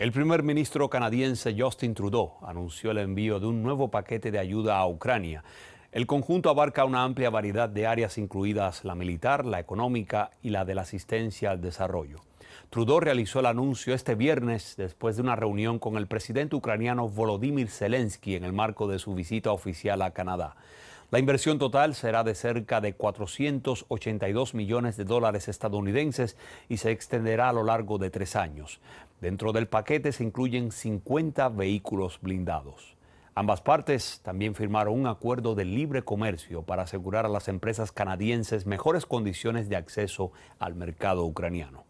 El primer ministro canadiense Justin Trudeau anunció el envío de un nuevo paquete de ayuda a Ucrania. El conjunto abarca una amplia variedad de áreas incluidas la militar, la económica y la de la asistencia al desarrollo. Trudeau realizó el anuncio este viernes después de una reunión con el presidente ucraniano Volodymyr Zelensky en el marco de su visita oficial a Canadá. La inversión total será de cerca de 482 millones de dólares estadounidenses y se extenderá a lo largo de tres años. Dentro del paquete se incluyen 50 vehículos blindados. Ambas partes también firmaron un acuerdo de libre comercio para asegurar a las empresas canadienses mejores condiciones de acceso al mercado ucraniano.